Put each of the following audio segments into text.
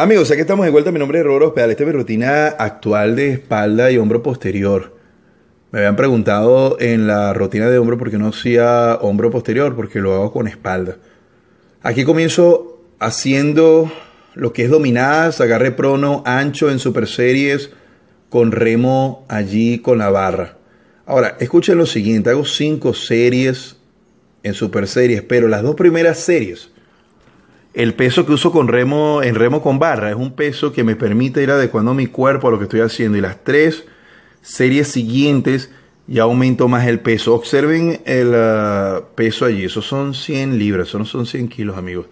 Amigos, aquí estamos de vuelta. Mi nombre es Roro Pedal. Esta es mi rutina actual de espalda y hombro posterior. Me habían preguntado en la rutina de hombro por qué no hacía hombro posterior, porque lo hago con espalda. Aquí comienzo haciendo lo que es dominadas, agarre prono ancho en super series con remo allí con la barra. Ahora, escuchen lo siguiente, hago cinco series en super series, pero las dos primeras series el peso que uso con remo, en remo con barra, es un peso que me permite ir adecuando mi cuerpo a lo que estoy haciendo. Y las tres series siguientes ya aumento más el peso. Observen el ah, peso allí. Esos son 100 libras, eso no son 100 kilos, amigos.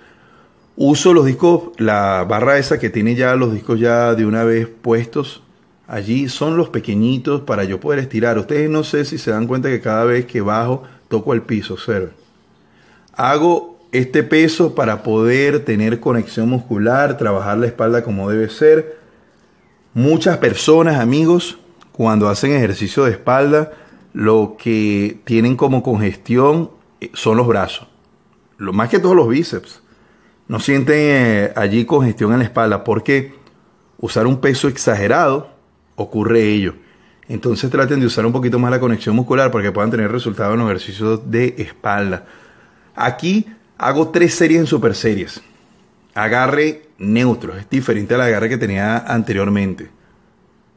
Uso los discos, la barra esa que tiene ya los discos ya de una vez puestos allí, son los pequeñitos para yo poder estirar. Ustedes no sé si se dan cuenta que cada vez que bajo toco el piso, observen. Hago este peso para poder tener conexión muscular, trabajar la espalda como debe ser. Muchas personas, amigos, cuando hacen ejercicio de espalda, lo que tienen como congestión eh, son los brazos. Lo más que todos los bíceps. No sienten eh, allí congestión en la espalda porque usar un peso exagerado ocurre ello. Entonces traten de usar un poquito más la conexión muscular para que puedan tener resultados en los ejercicios de espalda. Aquí Hago tres series en super series. Agarre neutro, es diferente al agarre que tenía anteriormente.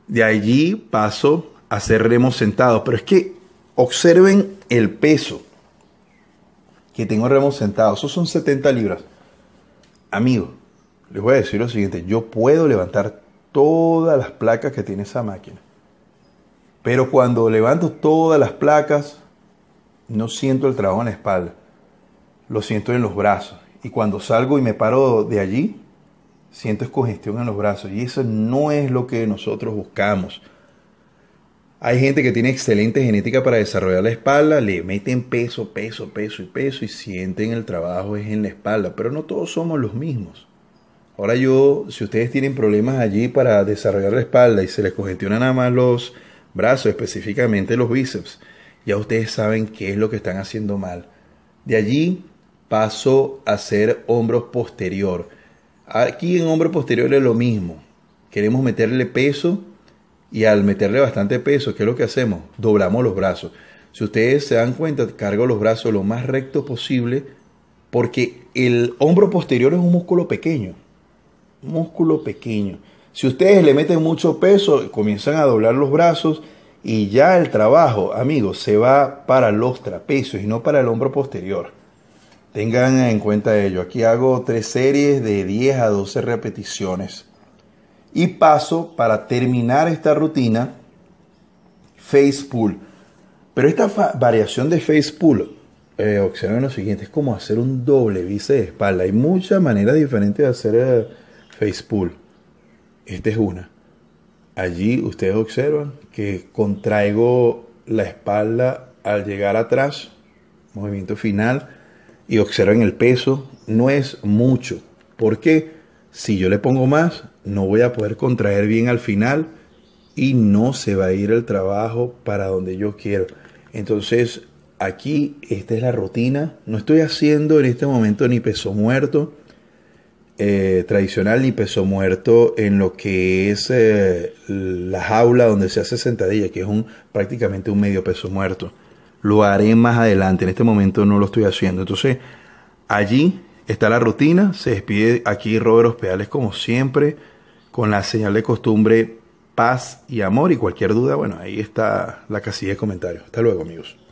De allí paso a hacer remos sentados, pero es que observen el peso que tengo remos sentados, esos son 70 libras. Amigo, les voy a decir lo siguiente, yo puedo levantar todas las placas que tiene esa máquina. Pero cuando levanto todas las placas, no siento el trabajo en la espalda lo siento en los brazos. Y cuando salgo y me paro de allí, siento escogestión en los brazos. Y eso no es lo que nosotros buscamos. Hay gente que tiene excelente genética para desarrollar la espalda, le meten peso, peso, peso y peso y sienten el trabajo es en la espalda, pero no todos somos los mismos. Ahora yo, si ustedes tienen problemas allí para desarrollar la espalda y se les cogestionan nada más los brazos, específicamente los bíceps, ya ustedes saben qué es lo que están haciendo mal. De allí paso a hacer hombro posterior. Aquí en hombro posterior es lo mismo. Queremos meterle peso y al meterle bastante peso, ¿qué es lo que hacemos? Doblamos los brazos. Si ustedes se dan cuenta, cargo los brazos lo más recto posible porque el hombro posterior es un músculo pequeño. músculo pequeño. Si ustedes le meten mucho peso, comienzan a doblar los brazos y ya el trabajo, amigos, se va para los trapecios y no para el hombro posterior. Tengan en cuenta ello. Aquí hago tres series de 10 a 12 repeticiones. Y paso para terminar esta rutina, face pull. Pero esta variación de face pull, eh, observen lo siguiente, es como hacer un doble vice de espalda. Hay muchas maneras diferentes de hacer eh, face pull. Esta es una. Allí ustedes observan que contraigo la espalda al llegar atrás, movimiento final y observen el peso, no es mucho, porque si yo le pongo más, no voy a poder contraer bien al final y no se va a ir el trabajo para donde yo quiero. Entonces, aquí esta es la rutina. No estoy haciendo en este momento ni peso muerto eh, tradicional ni peso muerto en lo que es eh, la jaula donde se hace sentadilla, que es un, prácticamente un medio peso muerto lo haré más adelante. En este momento no lo estoy haciendo. Entonces, allí está la rutina. Se despide aquí Robert Hospedales como siempre, con la señal de costumbre paz y amor. Y cualquier duda, bueno, ahí está la casilla de comentarios. Hasta luego, amigos.